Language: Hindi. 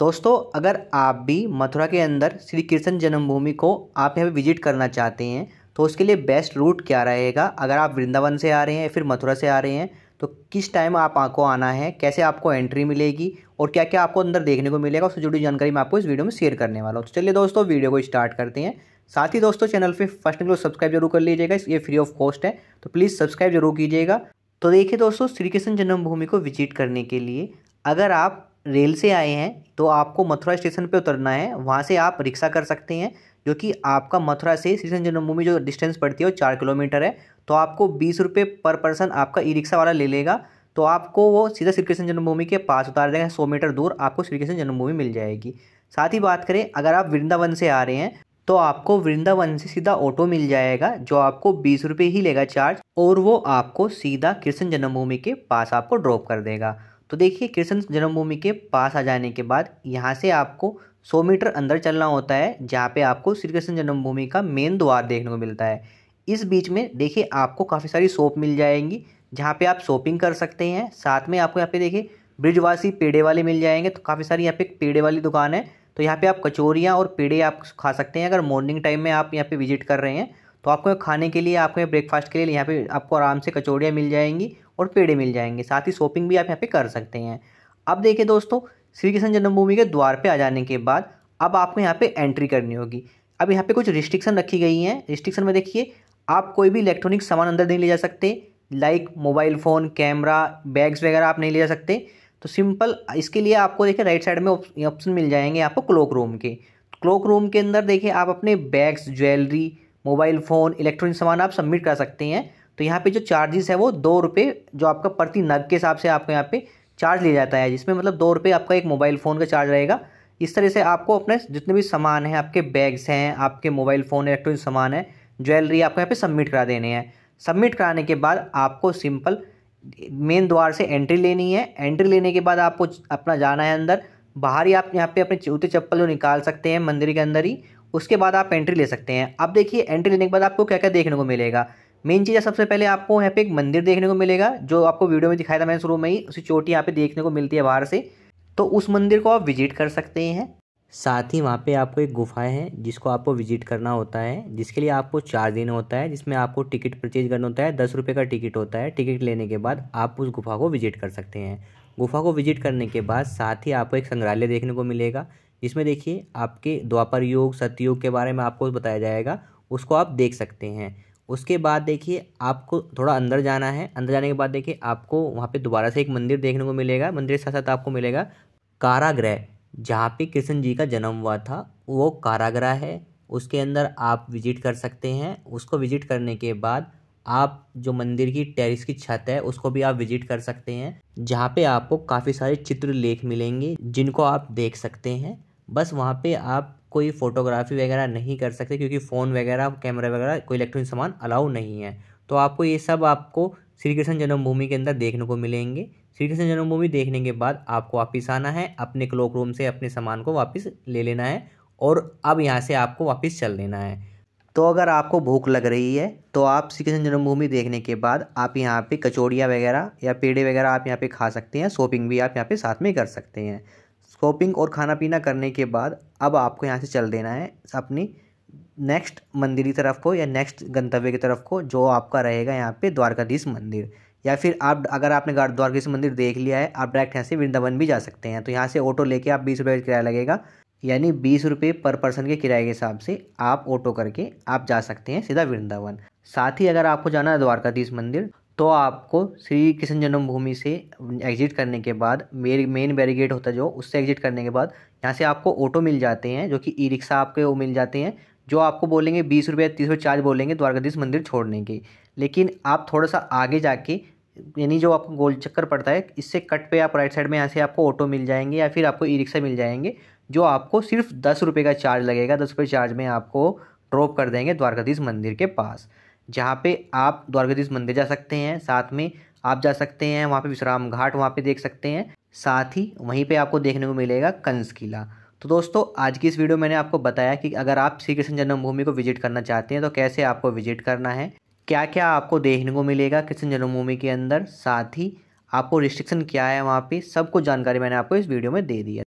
दोस्तों अगर आप भी मथुरा के अंदर श्री कृष्ण जन्मभूमि को आप यहाँ पर विजिट करना चाहते हैं तो उसके लिए बेस्ट रूट क्या रहेगा अगर आप वृंदावन से आ रहे हैं या फिर मथुरा से आ रहे हैं तो किस टाइम आप आपको आना है कैसे आपको एंट्री मिलेगी और क्या क्या आपको अंदर देखने को मिलेगा उससे जुड़ी जानकारी मैं आपको इस वीडियो में शेयर करने वाला हूँ तो चलिए दोस्तों वीडियो को स्टार्ट करते हैं साथ ही दोस्तों चैनल पर फर्स्ट को सब्सक्राइब जरूर कर लीजिएगा ये फ्री ऑफ कॉस्ट है तो प्लीज़ सब्सक्राइब जरूर कीजिएगा तो देखिए दोस्तों श्री कृष्ण जन्मभूमि को विजिट करने के लिए अगर आप रेल से आए हैं तो आपको मथुरा स्टेशन पे उतरना है वहाँ से आप रिक्शा कर सकते हैं जो कि आपका मथुरा से श्री जन्मभूमि जो डिस्टेंस पड़ती है वो चार किलोमीटर है तो आपको बीस रुपये पर पर्सन आपका ई रिक्शा वाला ले लेगा तो आपको वो सीधा श्री कृष्ण जन्मभूमि के पास उतार देगा सौ मीटर दूर आपको श्री कृष्ण जन्मभूमि मिल जाएगी साथ ही बात करें अगर आप वृंदावन से आ रहे हैं तो आपको वृंदावन से सीधा ऑटो मिल जाएगा जो आपको बीस रुपये ही लेगा चार्ज और वो आपको सीधा कृष्ण जन्मभूमि के पास आपको ड्रॉप कर देगा तो देखिए कृष्ण जन्मभूमि के पास आ जाने के बाद यहाँ से आपको सौ मीटर अंदर चलना होता है जहाँ पे आपको श्री कृष्ण जन्मभूमि का मेन द्वार देखने को मिलता है इस बीच में देखिए आपको काफ़ी सारी शॉप मिल जाएंगी जहाँ पे आप शॉपिंग कर सकते हैं साथ में आपको यहाँ पे देखिए ब्रिजवासी पेड़े वाले मिल जाएंगे तो काफ़ी सारी यहाँ पे पेड़े वाली दुकान है तो यहाँ पे आप कचोरियाँ और पेड़े आप खा सकते हैं अगर मॉर्निंग टाइम में आप यहाँ पे विजिट कर रहे हैं तो आपको खाने के लिए आपको ब्रेकफास्ट के लिए यहाँ पे आपको आराम से कचौड़ियाँ मिल जाएंगी और पेड़े मिल जाएंगे साथ ही शॉपिंग भी आप यहाँ पे कर सकते हैं अब देखिए दोस्तों श्री कृष्ण जन्मभूमि के द्वार पे आ जाने के बाद अब आपको यहाँ पे एंट्री करनी होगी अब यहाँ पे कुछ रिस्ट्रिक्शन रखी गई हैं रिस्ट्रिक्शन में देखिए आप कोई भी इलेक्ट्रॉनिक सामान अंदर नहीं ले जा सकते like mobile phone camera bags वगैरह आप नहीं ले जा सकते तो सिंपल इसके लिए आपको देखिए राइट साइड में ऑप्शन मिल जाएंगे आपको क्लोक रूम के क्लोक रूम के अंदर देखिए आप अपने bags jewellery mobile phone electronic सामान आप सबमिट कर सकते हैं तो यहाँ पे जो चार्जेस है वो दो रुपये जो आपका प्रति नग के हिसाब से आपको यहाँ पे चार्ज लिया जाता है जिसमें मतलब दो रुपये आपका एक मोबाइल फ़ोन का चार्ज रहेगा इस तरह से आपको अपने जितने भी सामान हैं आपके बैग्स हैं आपके मोबाइल फ़ोन इलेक्ट्रॉनिक सामान है ज्वेलरी आपको यहाँ पे सबमिट करा देने हैं सबमिट कराने के बाद आपको सिंपल मेन द्वार से एंट्री लेनी है एंट्री लेने के बाद आपको अपना जाना है अंदर बाहर ही आप यहाँ पे अपने जूते चप्पल जो निकाल सकते हैं मंदिर के अंदर ही उसके बाद आप एंट्री ले सकते हैं अब देखिए एंट्री लेने के बाद आपको क्या क्या देखने को मिलेगा मेन चीज़ है सबसे पहले आपको यहाँ पे एक मंदिर देखने को मिलेगा जो आपको वीडियो में दिखाया था मैंने शुरू में ही उसी चोटी यहाँ पे देखने को मिलती है बाहर से तो उस मंदिर को आप विजिट कर सकते हैं साथ ही वहाँ पे आपको एक गुफाएं हैं जिसको आपको विजिट करना होता है जिसके लिए आपको चार दिन होता है जिसमें आपको टिकट परचेज करना होता है दस रुपये का टिकट होता है टिकट लेने के बाद आप उस गुफा को विजिट कर सकते हैं गुफा को विजिट करने के बाद साथ ही आपको एक संग्रहालय देखने को मिलेगा इसमें देखिए आपके द्वापर योग सतयुग के बारे में आपको बताया जाएगा उसको आप देख सकते हैं उसके बाद देखिए आपको थोड़ा अंदर जाना है अंदर जाने के बाद देखिए आपको वहाँ पे दोबारा से एक मंदिर देखने को मिलेगा मंदिर के साथ साथ आपको मिलेगा कारागृह जहाँ पे कृष्ण जी का जन्म हुआ था वो कारागृह है उसके अंदर आप विजिट कर सकते हैं उसको विजिट करने के बाद आप जो मंदिर की टेरिस की छत है उसको भी आप विजिट कर सकते हैं जहाँ पे आपको काफ़ी सारे चित्र लेख मिलेंगे जिनको आप देख सकते हैं बस वहाँ पे आप कोई फ़ोटोग्राफी वगैरह नहीं कर सकते क्योंकि फ़ोन वगैरह कैमरा वगैरह कोई इलेक्ट्रॉनिक सामान अलाउ नहीं है तो आपको ये सब आपको श्री कृष्ण जन्मभूमि के अंदर देखने को मिलेंगे श्री कृष्ण जन्मभूमि देखने के बाद आपको वापस आना है अपने क्लोक रूम से अपने सामान को वापस ले लेना है और अब यहाँ से आपको वापस चल लेना है तो अगर आपको भूख लग रही है तो आप श्री कृष्ण जन्मभूमि देखने के बाद आप यहाँ पे कचौड़ियाँ वगैरह या पेड़े वगैरह आप यहाँ पे खा सकते हैं शॉपिंग भी आप यहाँ पे साथ में कर सकते हैं शॉपिंग और खाना पीना करने के बाद अब आपको यहाँ से चल देना है अपनी नेक्स्ट मंदिर की तरफ को या नेक्स्ट गंतव्य की तरफ को जो आपका रहेगा यहाँ पे द्वारकाधीश मंदिर या फिर आप अगर आपने द्वारकाधीश मंदिर देख लिया है आप डायरेक्ट यहाँ से वृंदावन भी जा सकते हैं तो यहाँ से ऑटो लेके आप बीस रुपये का किराया लगेगा यानी बीस रुपये पर पर्सन के किराए के हिसाब से आप ऑटो करके आप जा सकते हैं सीधा वृंदावन साथ ही अगर आपको जाना है द्वारकाधीश मंदिर तो आपको श्री कृष्ण जन्मभूमि से एग्जिट करने के बाद मेरी मेन बैरिगेट होता है जो उससे एग्जिट करने के बाद यहाँ से आपको ऑटो मिल जाते हैं जो कि ई रिक्शा आपके वो मिल जाते हैं जो आपको बोलेंगे बीस रुपये तीस रुपये चार्ज बोलेंगे द्वारकाधीश मंदिर छोड़ने के लेकिन आप थोड़ा सा आगे जाके यानी जो आपको गोल चक्कर पड़ता है इससे कट पे आप राइट साइड में यहाँ से आपको ऑटो मिल जाएंगे या फिर आपको ई रिक्शा मिल जाएंगे जो आपको सिर्फ दस रुपये का चार्ज लगेगा दस रुपये चार्ज में आपको ड्रॉप कर देंगे द्वारकाधीश मंदिर के पास जहाँ पे आप द्वारकाधीश मंदिर जा सकते हैं साथ में आप जा सकते हैं वहाँ पे विश्राम घाट वहाँ पे देख सकते हैं साथ ही वहीं पे आपको देखने को मिलेगा कंस किला तो दोस्तों आज की इस वीडियो मैंने आपको बताया कि अगर आप श्री कृष्ण जन्मभूमि को विजिट करना चाहते हैं तो कैसे आपको विजिट करना है क्या क्या आपको देखने को मिलेगा कृष्ण जन्मभूमि के अंदर साथ ही आपको रिस्ट्रिक्शन क्या है वहाँ पर सब कुछ जानकारी मैंने आपको इस वीडियो में दे दी